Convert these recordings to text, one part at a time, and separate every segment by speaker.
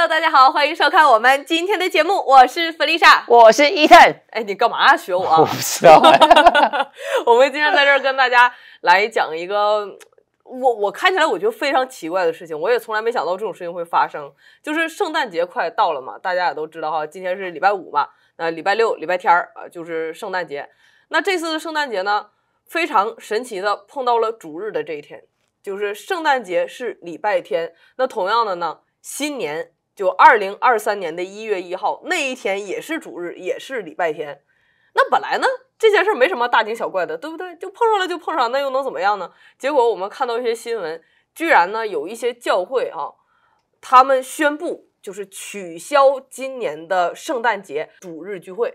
Speaker 1: Hello，大家好，欢迎收看我们今天的节目，我是弗丽莎，我是伊藤。哎，你干嘛学我？我不知道。我们今天在这儿跟大家来讲一个，我我看起来我就非常奇怪的事情，我也从来没想到这种事情会发生。就是圣诞节快到了嘛，大家也都知道哈，今天是礼拜五嘛，那礼拜六、礼拜天儿啊，就是圣诞节。那这次的圣诞节呢，非常神奇的碰到了主日的这一天，就是圣诞节是礼拜天。那同样的呢，新年。就二零二三年的一月一号那一天也是主日，也是礼拜天。那本来呢，这件事没什么大惊小怪的，对不对？就碰上了就碰上，那又能怎么样呢？结果我们看到一些新闻，居然呢有一些教会啊，他们宣布就是取消今年的圣诞节主日聚会。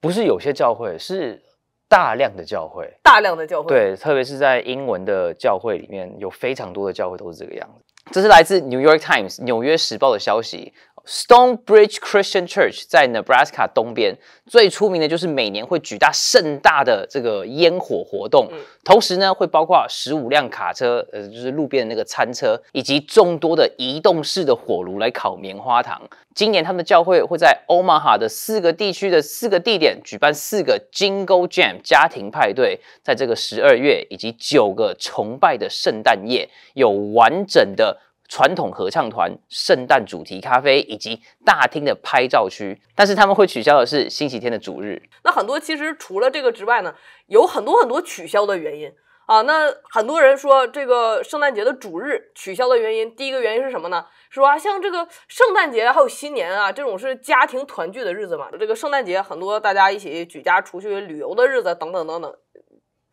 Speaker 2: 不是有些教会，是大量的教会，
Speaker 1: 大量的教会。对，
Speaker 2: 特别是在英文的教会里面，有非常多的教会都是这个样子。这是来自《New York Times》纽约时报的消息。Stonebridge Christian Church 在 Nebraska 东边最出名的就是每年会举大盛大的这个烟火活动，同时呢会包括十五辆卡车，呃，就是路边的那个餐车，以及众多的移动式的火炉来烤棉花糖。今年他们的教会会在 Omaha 的四个地区的四个地点举办四个 Jingle Jam 家庭派对，在这个十二月以及九个崇拜的圣诞夜有完整的。传统合唱团、圣诞主题咖啡以及大厅的拍照区，但是他们会取消的是星期天的主日。
Speaker 1: 那很多其实除了这个之外呢，有很多很多取消的原因啊。那很多人说这个圣诞节的主日取消的原因，第一个原因是什么呢？说啊，像这个圣诞节还有新年啊，这种是家庭团聚的日子嘛。这个圣诞节很多大家一起举家出去旅游的日子，等等等等。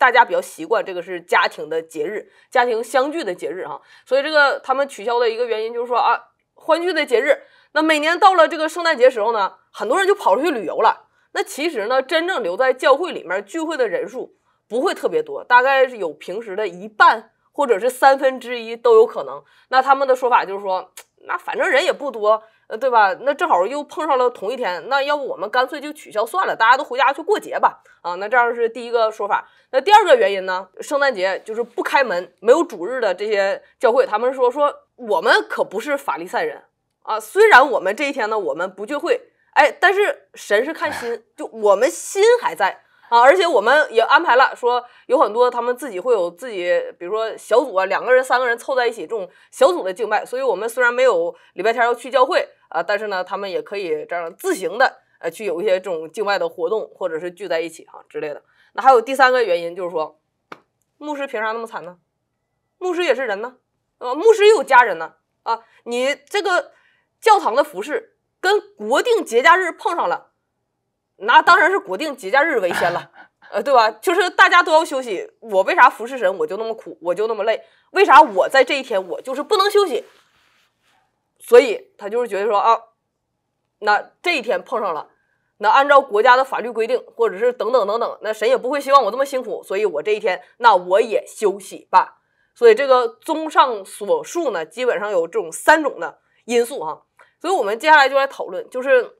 Speaker 1: 大家比较习惯这个是家庭的节日，家庭相聚的节日哈，所以这个他们取消的一个原因就是说啊，欢聚的节日。那每年到了这个圣诞节时候呢，很多人就跑出去旅游了。那其实呢，真正留在教会里面聚会的人数不会特别多，大概是有平时的一半或者是三分之一都有可能。那他们的说法就是说，那反正人也不多。呃，对吧？那正好又碰上了同一天，那要不我们干脆就取消算了，大家都回家去过节吧。啊，那这样是第一个说法。那第二个原因呢？圣诞节就是不开门，没有主日的这些教会，他们说说我们可不是法利赛人啊。虽然我们这一天呢，我们不聚会，哎，但是神是看心，就我们心还在。啊，而且我们也安排了，说有很多他们自己会有自己，比如说小组啊，两个人、三个人凑在一起这种小组的敬拜，所以我们虽然没有礼拜天要去教会啊，但是呢，他们也可以这样自行的呃去有一些这种敬拜的活动，或者是聚在一起啊之类的。那还有第三个原因就是说，牧师凭啥那么惨呢？牧师也是人呢，啊，牧师也有家人呢，啊，你这个教堂的服饰跟国定节假日碰上了。那当然是国定节假日为先了，呃，对吧？就是大家都要休息。我为啥服侍神，我就那么苦，我就那么累？为啥我在这一天我就是不能休息？所以他就是觉得说啊，那这一天碰上了，那按照国家的法律规定，或者是等等等等，那神也不会希望我这么辛苦，所以我这一天那我也休息吧。所以这个综上所述呢，基本上有这种三种的因素哈。所以我们接下来就来讨论，就是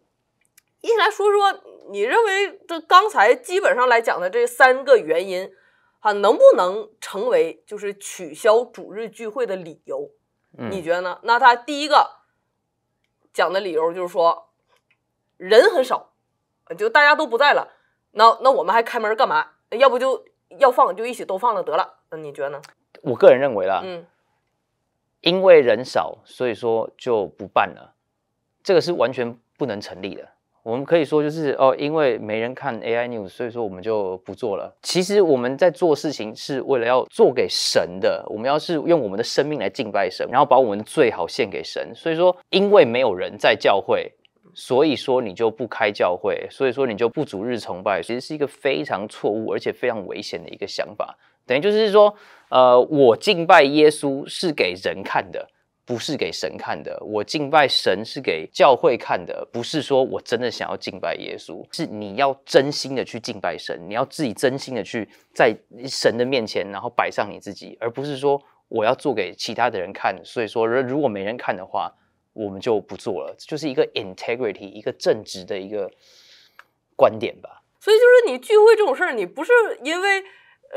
Speaker 1: 一起来说说。你认为这刚才基本上来讲的这三个原因，啊，能不能成为就是取消主日聚会的理由？你觉得呢？那他第一个讲的理由就是说人很少，就大家都不在了，那那我们还开门干嘛？要不就要放，就一起都放了得了。那你觉得呢？
Speaker 2: 我个人认为啦，嗯，因为人少，所以说就不办了，这个是完全不能成立的。我们可以说，就是哦，因为没人看 AI news，所以说我们就不做了。其实我们在做事情是为了要做给神的，我们要是用我们的生命来敬拜神，然后把我们最好献给神。所以说，因为没有人在教会，所以说你就不开教会，所以说你就不主日崇拜，其实是一个非常错误而且非常危险的一个想法。等于就是说，呃，我敬拜耶稣是给人看的。不是给神看的，我敬拜神是给教会看的，不是说我真的想要敬拜耶稣，是你要真心的去敬拜神，你要自己真心的去在神的面前，然后摆上你自己，而不是说我要做给其他的人看。所以说，如果没人看的话，我们就不做了，就是一个 integrity，一个正直的一个观点吧。
Speaker 1: 所以就是你聚会这种事儿，你不是因为。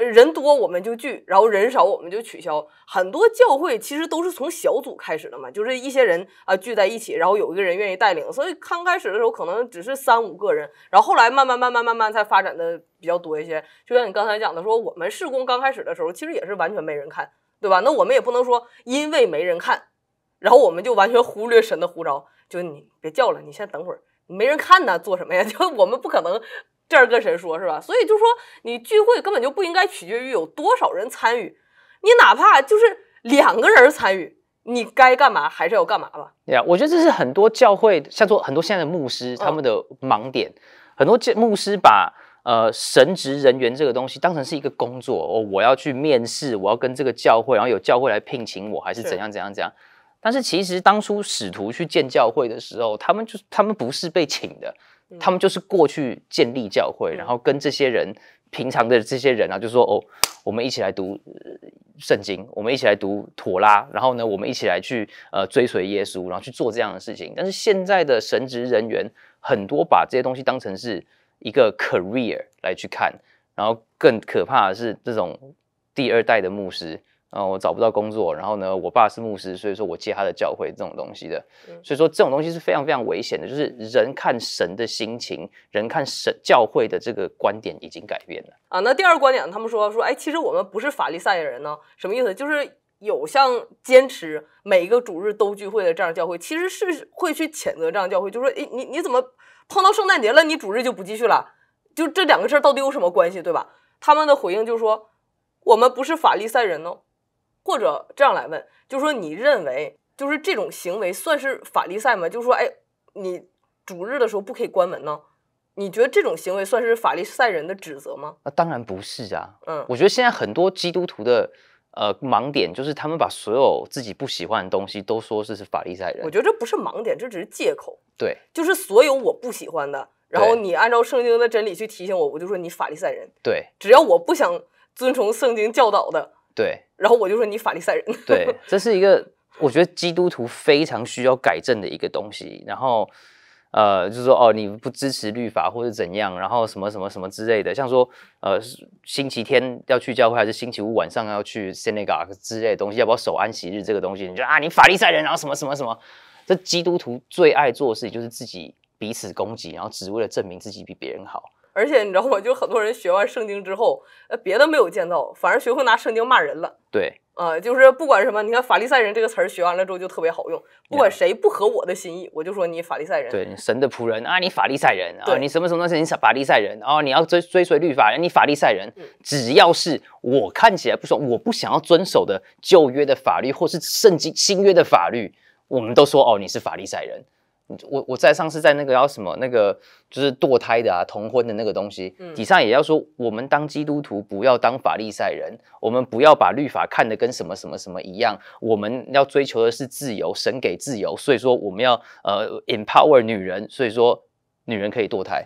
Speaker 1: 人多我们就聚，然后人少我们就取消。很多教会其实都是从小组开始的嘛，就是一些人啊聚在一起，然后有一个人愿意带领。所以刚开始的时候可能只是三五个人，然后后来慢慢慢慢慢慢才发展的比较多一些。就像你刚才讲的说，我们试工刚开始的时候其实也是完全没人看，对吧？那我们也不能说因为没人看，然后我们就完全忽略神的呼召。就你别叫了，你先等会儿，没人看呢，做什么呀？就我们不可能。这儿跟谁说，是吧？所以就说你聚会根本就不应该取决于有多少人参与，你哪怕就是两个人参与，你该干嘛还是要干嘛吧。
Speaker 2: 呀，我觉得这是很多教会，像说很多现在的牧师他们的盲点，很多教牧师把呃神职人员这个东西当成是一个工作，哦，我要去面试，我要跟这个教会，然后有教会来聘请我，还是怎样怎样怎样。但是其实当初使徒去建教会的时候，他们就他们不是被请的。他们就是过去建立教会，然后跟这些人平常的这些人啊，就说哦，我们一起来读圣经，我们一起来读妥拉，然后呢，我们一起来去呃追随耶稣，然后去做这样的事情。但是现在的神职人员很多把这些东西当成是一个 career 来去看，然后更可怕的是这种第二代的牧师。啊，我找不到工作，然后呢，我爸是牧师，所以说我接他的教会这种东西的，所以说这种东西是非常非常危险的，就是人看神的心情，人看神教会的这个观点已经改变了
Speaker 1: 啊。那第二个观点，他们说说，哎，其实我们不是法利赛人呢，什么意思？就是有像坚持每一个主日都聚会的这样教会，其实是会去谴责这样教会，就说，哎，你你怎么碰到圣诞节了，你主日就不继续了？就这两个事儿到底有什么关系，对吧？他们的回应就是说，我们不是法利赛人哦。或者这样来问，就说你认为就是这种行为算是法利赛吗？就说哎，你主日的时候不可以关门呢？你觉得这种行为算是法利赛人的指责吗？
Speaker 2: 那当然不是啊。嗯，我觉得现在很多基督徒的呃盲点就是他们把所有自己不喜欢的东西都说是是法利赛人。我
Speaker 1: 觉得这不是盲点，这只是借口。对，就是所有我不喜欢的，然后你按照圣经的真理去提醒我，我就说你法利赛人。对，只要我不想遵从圣经教导的。对，然后我就说你法利赛人。对，
Speaker 2: 这是一个我觉得基督徒非常需要改正的一个东西。然后，呃，就是说哦，你不支持律法或者怎样，然后什么什么什么之类的，像说呃，星期天要去教会还是星期五晚上要去 synagogue 之类的东西，要不要守安息日这个东西？你就啊，你法利赛人，然后什么什么什么？这基督徒最爱做的事情就是自己彼此攻击，然后只为了证明自己比别人好。
Speaker 1: 而且你知道吗？就很多人学完圣经之后，呃，别的没有见到，反而学会拿圣经骂人了。对，啊，就是不管什么，你看“法利赛人”这个词儿学完了之后就特别好用。不管谁不合我的心意，我就说你法利赛人。对，
Speaker 2: 神的仆人啊，你法利赛人啊，你什么什么东西，你法利赛人啊，你要追追随律法人，你法利赛人。只要是我看起来不爽，我不想要遵守的旧约的法律，或是圣经新约的法律，我们都说哦，你是法利赛人。我我在上次在那个要什么那个就是堕胎的啊同婚的那个东西，嗯、底下也要说我们当基督徒不要当法利赛人，我们不要把律法看得跟什么什么什么一样，我们要追求的是自由，神给自由，所以说我们要呃 empower 女人，所以说女人可以堕胎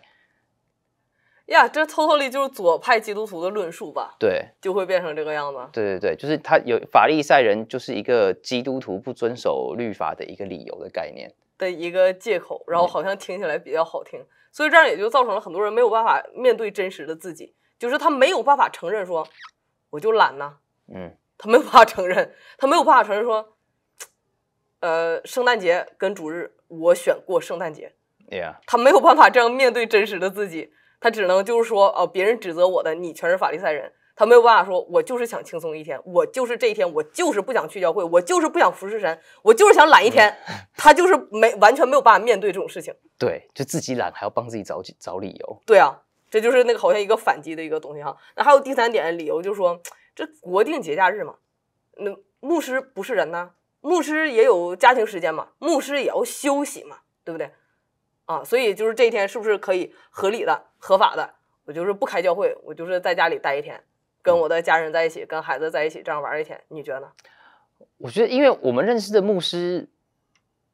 Speaker 1: 呀，这偷偷里就是左派基督徒的论述吧？对，就会变成这个样子。
Speaker 2: 对对对，就是他有法利赛人就是一个基督徒不遵守律法的一个理由的概念。
Speaker 1: 的一个借口，然后好像听起来比较好听，所以这样也就造成了很多人没有办法面对真实的自己，就是他没有办法承认说，我就懒呐，嗯，他没有办法承认，他没有办法承认说，呃，圣诞节跟主日我选过圣诞节，Yeah，他没有办法这样面对真实的自己，他只能就是说，哦，别人指责我的，你全是法利赛人。他没有办法说，我就是想轻松一天，我就是这一天，我就是不想去教会，我就是不想服侍神，我就是想懒一天。他就是没完全没有办法面对这种事情。
Speaker 2: 对，就自己懒还要帮自己找找理由。
Speaker 1: 对啊，这就是那个好像一个反击的一个东西哈。那还有第三点理由，就是说这国定节假日嘛，那牧师不是人呢，牧师也有家庭时间嘛，牧师也要休息嘛，对不对？啊，所以就是这一天是不是可以合理的、合法的？我就是不开教会，我就是在家里待一天。跟我的家人在一起，跟孩子在一起，这样玩一天，你觉得？
Speaker 2: 我觉得，因为我们认识的牧师，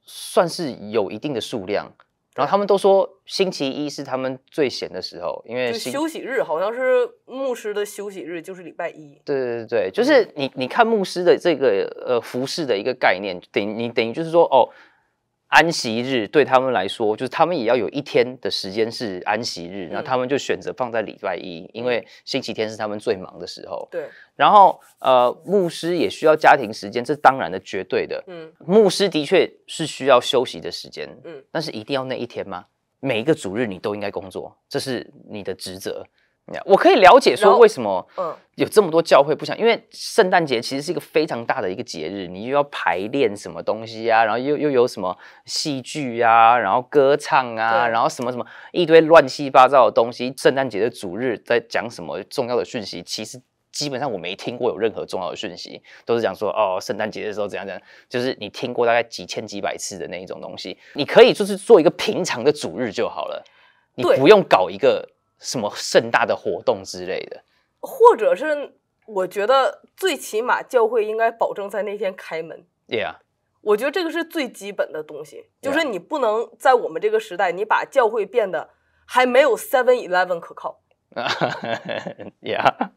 Speaker 2: 算是有一定的数量，然后他们都说星期一是他们最闲的时候，因为休息
Speaker 1: 日好像是牧师的休息日就是礼拜一。
Speaker 2: 对对对对，就是你你看牧师的这个呃服饰的一个概念，等你等于就是说哦。安息日对他们来说，就是他们也要有一天的时间是安息日，那他们就选择放在礼拜一，因为星期天是他们最忙的时候。对，然后呃，牧师也需要家庭时间，这当然的，绝对的。嗯，牧师的确是需要休息的时间，嗯，但是一定要那一天吗？每一个主日你都应该工作，这是你的职责。我可以了解说为什么，嗯，有这么多教会不想，因为圣诞节其实是一个非常大的一个节日，你又要排练什么东西啊，然后又又有什么戏剧啊，然后歌唱啊，然后什么什么一堆乱七八糟的东西。圣诞节的主日在讲什么重要的讯息？其实基本上我没听过有任何重要的讯息，都是讲说哦，圣诞节的时候怎样怎样，就是你听过大概几千几百次的那一种东西。你可以就是做一个平常的主日就好了，你不用搞一个。什么盛大的活动之类的，
Speaker 1: 或者是我觉得最起码教会应该保证在那天开门。Yeah，我觉得这个是最基本的东西，就是你不能在我们这个时代，你把教会变得还没有 Seven Eleven 可靠。
Speaker 2: Yeah，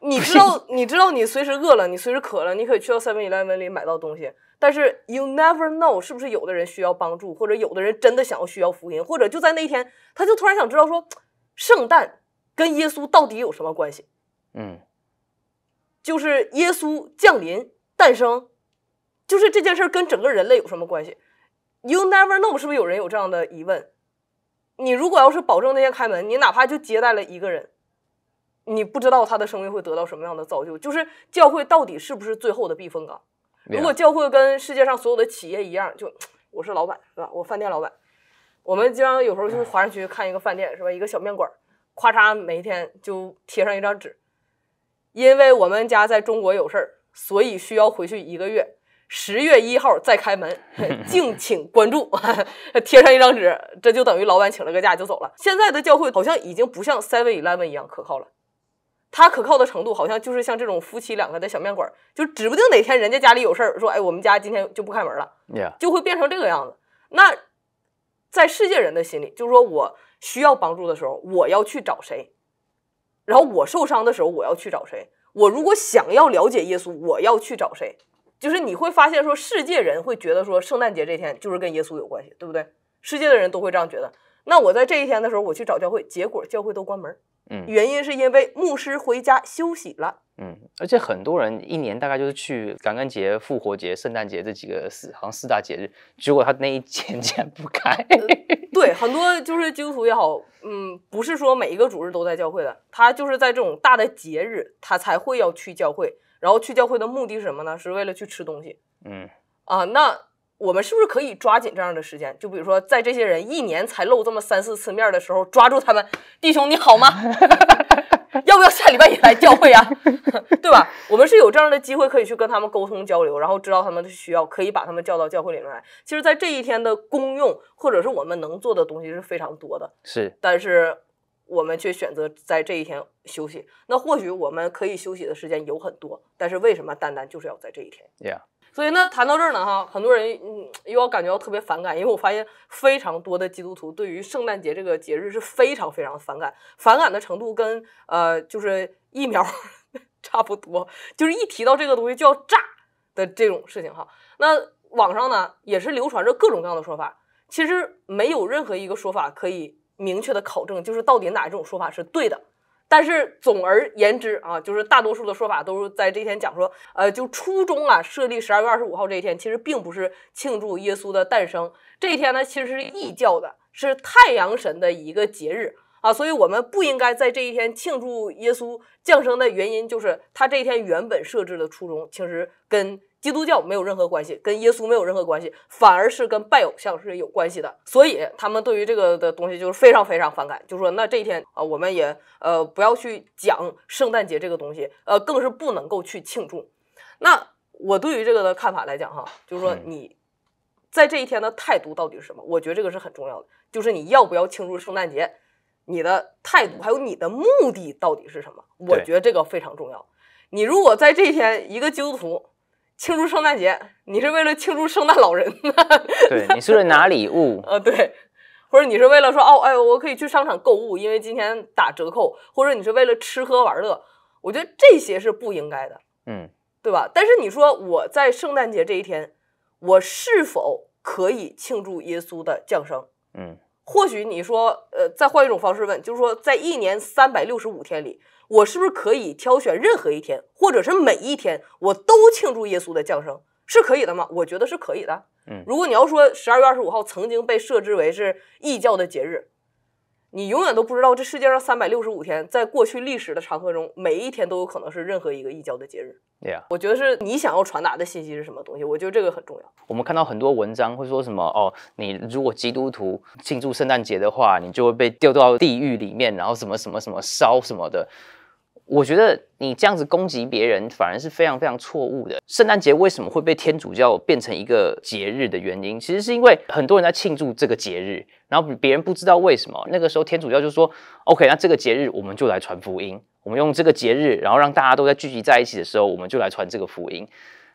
Speaker 1: 你知道，你知道，你随时饿了，你随时渴了，你可以去到 Seven Eleven 里买到东西。但是 You never know 是不是有的人需要帮助，或者有的人真的想要需要福音，或者就在那一天，他就突然想知道说。圣诞跟耶稣到底有什么关系？嗯，就是耶稣降临、诞生，就是这件事跟整个人类有什么关系？You never know，是不是有人有这样的疑问？你如果要是保证那天开门，你哪怕就接待了一个人，你不知道他的生命会得到什么样的造就。就是教会到底是不是最后的避风港？如果教会跟世界上所有的企业一样，就我是老板，是吧？我饭店老板。我们经常有时候去华人区看一个饭店是吧？一个小面馆，咵嚓，每天就贴上一张纸。因为我们家在中国有事儿，所以需要回去一个月，十月一号再开门。敬请关注，贴上一张纸，这就等于老板请了个假就走了。现在的教会好像已经不像 Seven Eleven 一样可靠了，它可靠的程度好像就是像这种夫妻两个的小面馆，就指不定哪天人家家里有事儿，说哎，我们家今天就不开门了，就会变成这个样子。那。在世界人的心里，就是说我需要帮助的时候，我要去找谁；然后我受伤的时候，我要去找谁；我如果想要了解耶稣，我要去找谁。就是你会发现，说世界人会觉得说圣诞节这天就是跟耶稣有关系，对不对？世界的人都会这样觉得。那我在这一天的时候，我去找教会，结果教会都关门。嗯，原因是因为牧师回家休息了。
Speaker 2: 嗯，而且很多人一年大概就是去感恩节、复活节、圣诞节这几个四，好像四大节日，结果他那一天天 不开。
Speaker 1: 对，很多就是基督徒也好，嗯，不是说每一个主日都在教会的，他就是在这种大的节日，他才会要去教会，然后去教会的目的是什么呢？是为了去吃东西。嗯，啊，那。我们是不是可以抓紧这样的时间？就比如说，在这些人一年才露这么三四次面的时候，抓住他们。弟兄你好吗？要不要下礼拜也来教会啊？对吧？我们是有这样的机会可以去跟他们沟通交流，然后知道他们的需要，可以把他们叫到教会里面来。其实，在这一天的功用或者是我们能做的东西是非常多的，是。但是我们却选择在这一天休息。那或许我们可以休息的时间有很多，但是为什么单单就是要在这一天？所以那谈到这儿呢，哈，很多人嗯又要感觉到特别反感，因为我发现非常多的基督徒对于圣诞节这个节日是非常非常反感，反感的程度跟呃就是疫苗 差不多，就是一提到这个东西就要炸的这种事情哈。那网上呢也是流传着各种各样的说法，其实没有任何一个说法可以明确的考证，就是到底哪一种说法是对的。但是总而言之啊，就是大多数的说法都是在这天讲说，呃，就初衷啊，设立十二月二十五号这一天，其实并不是庆祝耶稣的诞生，这一天呢，其实是异教的，是太阳神的一个节日啊，所以我们不应该在这一天庆祝耶稣降生的原因，就是他这一天原本设置的初衷，其实跟。基督教没有任何关系，跟耶稣没有任何关系，反而是跟拜偶像是有关系的。所以他们对于这个的东西就是非常非常反感，就说那这一天啊，我们也呃不要去讲圣诞节这个东西，呃更是不能够去庆祝。那我对于这个的看法来讲哈，就是说你在这一天的态度到底是什么？我觉得这个是很重要的，就是你要不要庆祝圣诞节，你的态度还有你的目的到底是什么？我觉得这个非常重要。你如果在这一天一个基督徒，庆祝圣诞节，你是为了庆祝圣诞老人？
Speaker 2: 对，你是为了拿礼物？
Speaker 1: 呃，对，或者你是为了说哦，哎，我可以去商场购物，因为今天打折扣，或者你是为了吃喝玩乐？我觉得这些是不应该的，嗯，对吧？但是你说我在圣诞节这一天，我是否可以庆祝耶稣的降生？嗯，或许你说，呃，再换一种方式问，就是说，在一年三百六十五天里。我是不是可以挑选任何一天，或者是每一天，我都庆祝耶稣的降生，是可以的吗？我觉得是可以的。嗯，如果你要说十二月二十五号曾经被设置为是异教的节日，你永远都不知道这世界上三百六十五天，在过去历史的长河中，每一天都有可能是任何一个异教的节日。对呀，我觉得是你想要传达的信息是什么东西？我觉得这个很重要。
Speaker 2: 我们看到很多文章会说什么哦，你如果基督徒庆祝圣诞节的话，你就会被丢到地狱里面，然后什么什么什么烧什么的。我觉得你这样子攻击别人，反而是非常非常错误的。圣诞节为什么会被天主教变成一个节日的原因，其实是因为很多人在庆祝这个节日，然后别人不知道为什么。那个时候天主教就说：“OK，那这个节日我们就来传福音，我们用这个节日，然后让大家都在聚集在一起的时候，我们就来传这个福音。”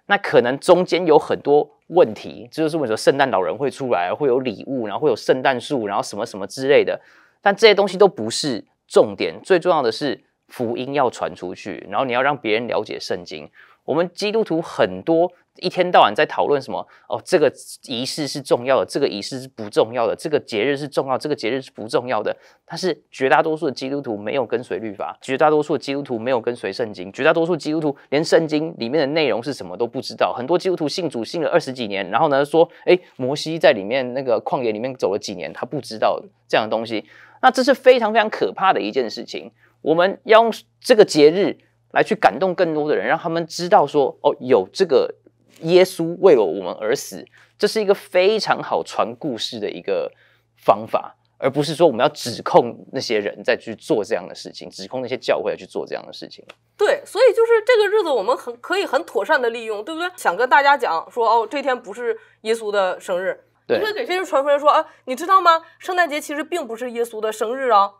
Speaker 2: 那可能中间有很多问题，这就是为什么圣诞老人会出来，会有礼物，然后会有圣诞树，然后什么什么之类的。但这些东西都不是重点，最重要的是。福音要传出去，然后你要让别人了解圣经。我们基督徒很多一天到晚在讨论什么？哦，这个仪式是重要的，这个仪式是不重要的，这个节日是重要，这个节日是不重要的。但是绝大多数的基督徒没有跟随律法，绝大多数的基督徒没有跟随圣经，绝大多数基督徒连圣经里面的内容是什么都不知道。很多基督徒信主信了二十几年，然后呢说，哎，摩西在里面那个旷野里面走了几年，他不知道这样的东西。那这是非常非常可怕的一件事情。我们要用这个节日来去感动更多的人，让他们知道说，哦，有这个耶稣为了我们而死，这是一个非常好传故事的一个方法，而不是说我们要指控那些人在去做这样的事情，指控那些教会去做这样的事情。
Speaker 1: 对，所以就是这个日子，我们很可以很妥善的利用，对不对？想跟大家讲说，哦，这天不是耶稣的生日，你会给这人传出来说啊，你知道吗？圣诞节其实并不是耶稣的生日啊。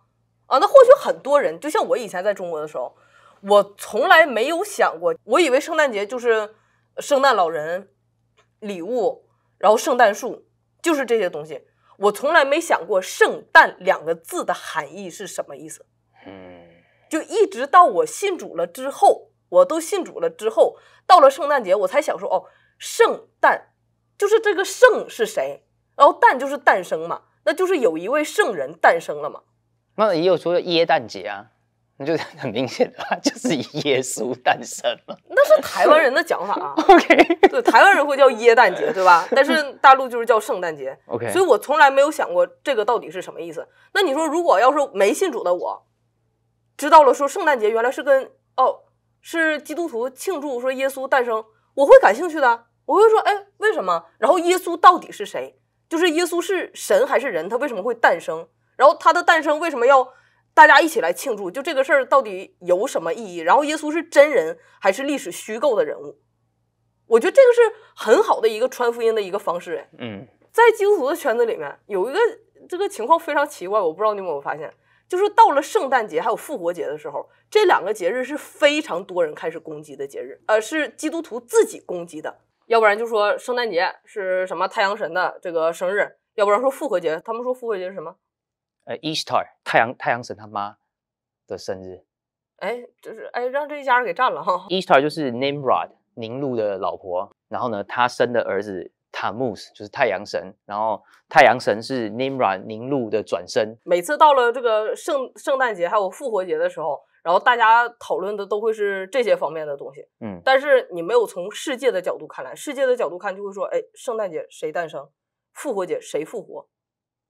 Speaker 1: 啊，那或许很多人就像我以前在中国的时候，我从来没有想过，我以为圣诞节就是圣诞老人、礼物，然后圣诞树，就是这些东西。我从来没想过“圣诞”两个字的含义是什么意思。嗯，就一直到我信主了之后，我都信主了之后，到了圣诞节我才想说哦，圣诞就是这个“圣”是谁，然后“诞”就是诞生嘛，那就是有一位圣人诞生了嘛。
Speaker 2: 那也有说耶诞节啊，
Speaker 1: 那就很明显
Speaker 2: 的，就是耶稣诞生了。
Speaker 1: 那是台湾人的讲法，OK，对，台湾人会叫耶诞节，对吧？但是大陆就是叫圣诞节，OK。所以我从来没有想过这个到底是什么意思。那你说，如果要是没信主的我知道了，说圣诞节原来是跟哦，是基督徒庆祝说耶稣诞生，我会感兴趣的，我会说，哎，为什么？然后耶稣到底是谁？就是耶稣是神还是人？他为什么会诞生？然后它的诞生为什么要大家一起来庆祝？就这个事儿到底有什么意义？然后耶稣是真人还是历史虚构的人物？我觉得这个是很好的一个传福音的一个方式。嗯，在基督徒的圈子里面有一个这个情况非常奇怪，我不知道你们有没有发现，就是到了圣诞节还有复活节的时候，这两个节日是非常多人开始攻击的节日，呃，是基督徒自己攻击的，要不然就说圣诞节是什么太阳神的这个生日，要不然说复活节，他们说复活节是什么？
Speaker 2: 呃，Easter 太阳太阳神他妈的生日，
Speaker 1: 哎，就是哎让这一家人给占了哈。
Speaker 2: Easter 就是 Nimrod 宁露的老婆，然后呢，他生的儿子塔穆斯就是太阳神，然后太阳神是 Nimrod 宁露的转生。
Speaker 1: 每次到了这个圣圣诞节还有复活节的时候，然后大家讨论的都会是这些方面的东西，嗯，但是你没有从世界的角度看来，世界的角度看就会说，哎，圣诞节谁诞生，复活节谁复活。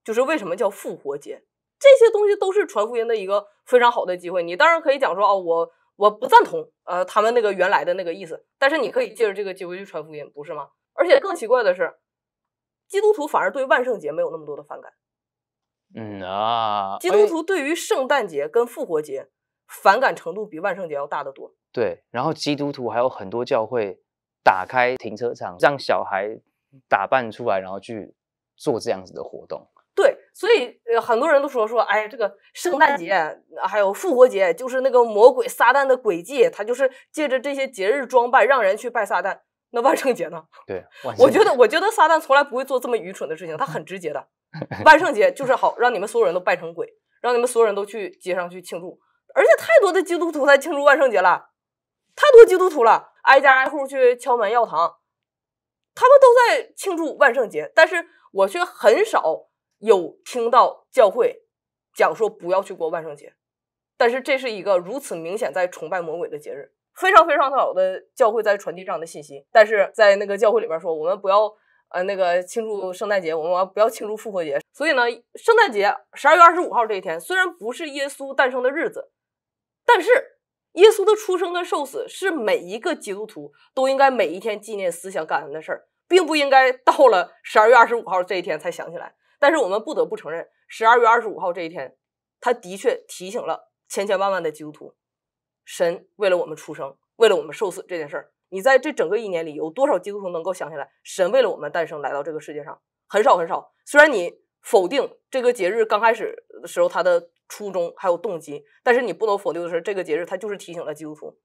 Speaker 1: 就是为什么叫复活节，这些东西都是传福音的一个非常好的机会。你当然可以讲说哦，我我不赞同，呃，他们那个原来的那个意思，但是你可以借着这个机会去传福音，不是吗？而且更奇怪的是，基督徒反而对万圣节没有那么多的反感。
Speaker 2: 嗯啊，基督徒
Speaker 1: 对于圣诞节跟复活节反感程度比万圣节要大得多。
Speaker 2: 对，然后基督徒还有很多教会打开停车场，让小孩打扮出来，然后去做这样子的活动。
Speaker 1: 所以，呃，很多人都说说，哎，这个圣诞节还有复活节，就是那个魔鬼撒旦的诡计，他就是借着这些节日装扮让人去拜撒旦。那万圣节呢？对，我觉得，我觉得撒旦从来不会做这么愚蠢的事情，他很直接的。万圣节就是好，让你们所有人都拜成鬼，让你们所有人都去街上去庆祝。而且，太多的基督徒在庆祝万圣节了，太多基督徒了，挨家挨户去敲门要糖，他们都在庆祝万圣节，但是我却很少。有听到教会讲说不要去过万圣节，但是这是一个如此明显在崇拜魔鬼的节日，非常非常好的教会在传递这样的信息。但是在那个教会里边说，我们不要呃那个庆祝圣诞节，我们不要庆祝复活节。所以呢，圣诞节十二月二十五号这一天虽然不是耶稣诞生的日子，但是耶稣的出生跟受死是每一个基督徒都应该每一天纪念思想感恩的事儿，并不应该到了十二月二十五号这一天才想起来。但是我们不得不承认，十二月二十五号这一天，他的确提醒了千千万万的基督徒，神为了我们出生，为了我们受死这件事儿。你在这整个一年里，有多少基督徒能够想起来，神为了我们诞生来到这个世界上？很少很少。虽然你否定这个节日刚开始的时候他的初衷还有动机，但是你不能否定的是，这个节日它就是提醒了基督徒，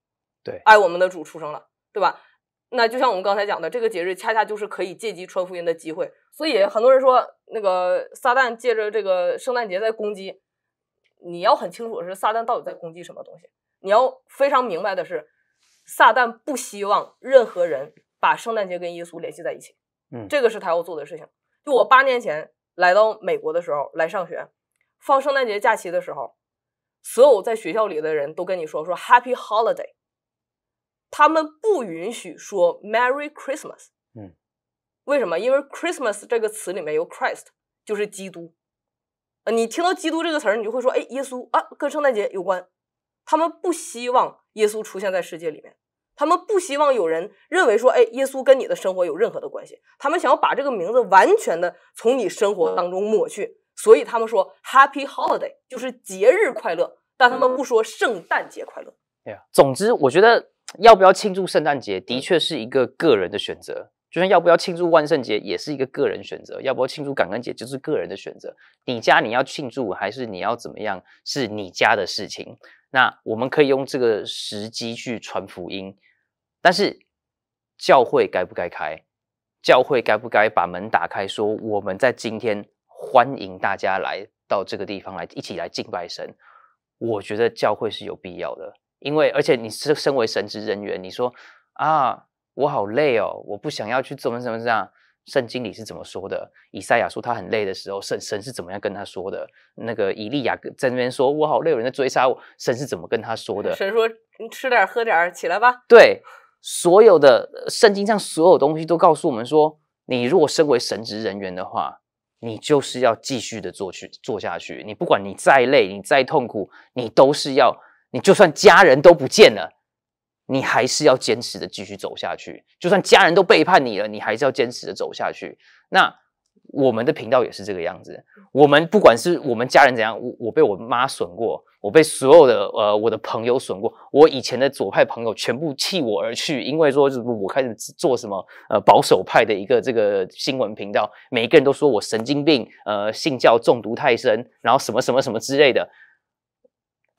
Speaker 1: 对，爱我们的主出生了，对吧？那就像我们刚才讲的，这个节日恰恰就是可以借机穿福音的机会，所以很多人说那个撒旦借着这个圣诞节在攻击。你要很清楚的是，撒旦到底在攻击什么东西？你要非常明白的是，撒旦不希望任何人把圣诞节跟耶稣联系在一起。嗯，这个是他要做的事情。就我八年前来到美国的时候来上学，放圣诞节假期的时候，所有在学校里的人都跟你说说 Happy Holiday。他们不允许说 Merry Christmas。嗯，为什么？因为 Christmas 这个词里面有 Christ，就是基督。呃，你听到基督这个词儿，你就会说，哎，耶稣啊，跟圣诞节有关。他们不希望耶稣出现在世界里面，他们不希望有人认为说，哎，耶稣跟你的生活有任何的关系。他们想要把这个名字完全的从你生活当中抹去。所以他们说 Happy Holiday，就是节日快乐，但他们不说圣诞节快乐。
Speaker 2: 哎呀，总之，我觉得。要不要庆祝圣诞节，的确是一个个人的选择。就像要不要庆祝万圣节，也是一个个人选择。要不要庆祝感恩节，就是个人的选择。你家你要庆祝，还是你要怎么样，是你家的事情。那我们可以用这个时机去传福音。但是教会该不该开？教会该不该把门打开，说我们在今天欢迎大家来到这个地方来，一起来敬拜神？我觉得教会是有必要的。因为，而且你是身为神职人员，你说啊，我好累哦，我不想要去怎么怎么怎样。圣经里是怎么说的？以赛亚说他很累的时候，神神是怎么样跟他说的？那个以利亚在那边说我好累，有人在追杀我，神是怎么跟他说的？神
Speaker 1: 说你吃点喝点，起来吧。
Speaker 2: 对，所有的圣经上所有东西都告诉我们说，你如果身为神职人员的话，你就是要继续的做去做下去。你不管你再累，你再痛苦，你都是要。你就算家人都不见了，你还是要坚持的继续走下去。就算家人都背叛你了，你还是要坚持的走下去。那我们的频道也是这个样子。我们不管是我们家人怎样，我我被我妈损过，我被所有的呃我的朋友损过，我以前的左派朋友全部弃我而去，因为说就是我开始做什么呃保守派的一个这个新闻频道，每一个人都说我神经病，呃信教中毒太深，然后什么什么什么之类的。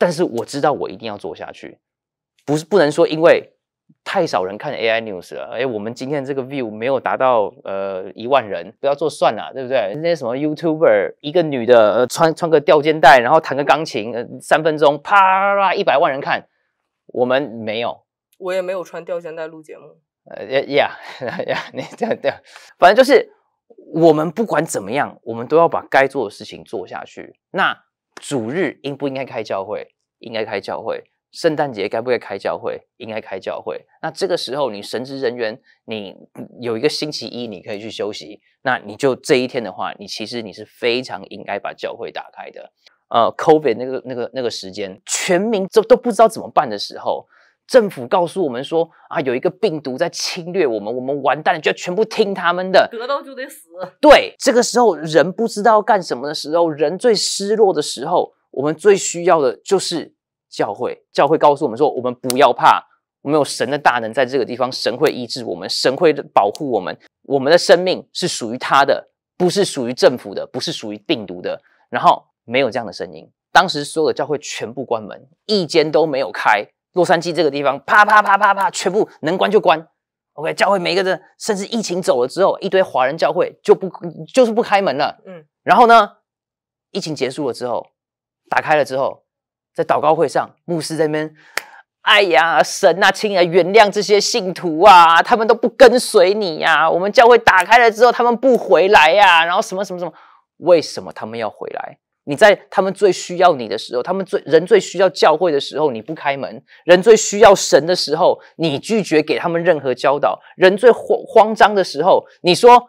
Speaker 2: 但是我知道，我一定要做下去，不是不能说因为太少人看 AI News 了。哎，我们今天这个 view 没有达到呃一万人，不要做算了，对不对？那些什么 YouTuber，一个女的穿穿个吊肩带，然后弹个钢琴，三分钟啪啦一百万人看，我们没有，
Speaker 1: 我也没有穿吊肩带录节目。
Speaker 2: 呃，Yeah，Yeah，反正就是我们不管怎么样，我们都要把该做的事情做下去。那主日应不应该开教会？应该开教会，圣诞节该不该开教会？应该开教会。那这个时候，你神职人员，你有一个星期一，你可以去休息。那你就这一天的话，你其实你是非常应该把教会打开的。呃，Covid 那个那个那个时间，全民都都不知道怎么办的时候，政府告诉我们说啊，有一个病毒在侵略我们，我们完蛋，了，就要全部听他们的，得
Speaker 1: 到就得死。
Speaker 2: 对，这个时候人不知道干什么的时候，人最失落的时候。我们最需要的就是教会，教会告诉我们说，我们不要怕，我们有神的大能在这个地方，神会医治我们，神会保护我们，我们的生命是属于他的，不是属于政府的，不是属于病毒的。然后没有这样的声音，当时所有的教会全部关门，一间都没有开。洛杉矶这个地方，啪啪啪啪啪，全部能关就关。OK，教会每一个人，甚至疫情走了之后，一堆华人教会就不就是不开门了。嗯，然后呢，疫情结束了之后。打开了之后，在祷告会上，牧师在那边，哎呀，神啊，亲爱的，原谅这些信徒啊，他们都不跟随你呀。我们教会打开了之后，他们不回来呀。然后什么什么什么，为什么他们要回来？你在他们最需要你的时候，他们最人最需要教会的时候，你不开门；人最需要神的时候，你拒绝给他们任何教导；人最慌慌张的时候，你说。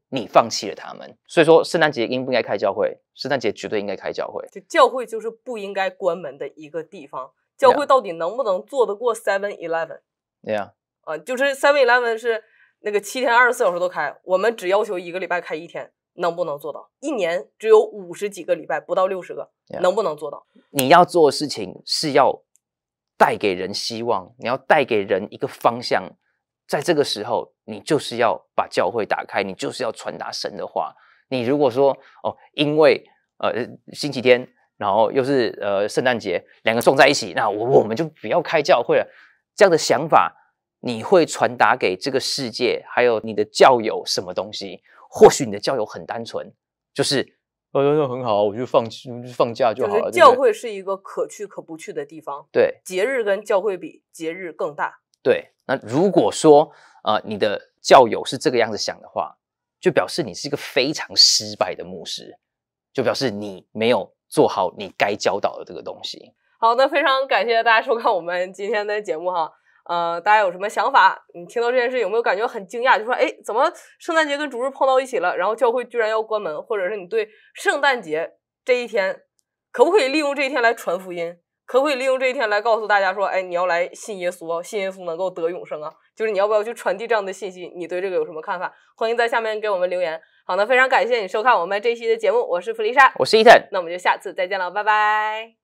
Speaker 2: 你放弃了他们，所以说圣诞节应不应该开教会，圣诞节绝对应该开教会。就
Speaker 1: 教会就是不应该关门的一个地方，教会到底能不能做得过 Seven Eleven？对呀，呃，啊，就是 Seven Eleven 是那个七天二十四小时都开，我们只要求一个礼拜开一天，能不能做到？一年只有五十几个礼拜，不到六十个，能不能做到？
Speaker 2: 你要做事情是要带给人希望，你要带给人一个方向。在这个时候，你就是要把教会打开，你就是要传达神的话。你如果说哦，因为呃星期天，然后又是呃圣诞节，两个撞在一起，那我我们就不要开教会了。这样的想法，你会传达给这个世界，还有你的教友什么东西？或许你的教友很单纯，就是啊，那很好，我就放去放假就好了。教会
Speaker 1: 是一个可去可不去的地方。对，节日跟教会比节日更大。
Speaker 2: 对，那如果说，呃，你的教友是这个样子想的话，就表示你是一个非常失败的牧师，就表示你没有做好你该教导的这个东西。
Speaker 1: 好，那非常感谢大家收看我们今天的节目哈，呃，大家有什么想法？你听到这件事有没有感觉很惊讶？就说，哎，怎么圣诞节跟主日碰到一起了？然后教会居然要关门，或者是你对圣诞节这一天，可不可以利用这一天来传福音？可不可以利用这一天来告诉大家说，哎，你要来信耶稣哦，信耶稣能够得永生啊，就是你要不要去传递这样的信息？你对这个有什么看法？欢迎在下面给我们留言。好，的，非常感谢你收看我们这一期的节目，我是弗丽莎，我是伊坦，那我们就下次再见了，拜拜。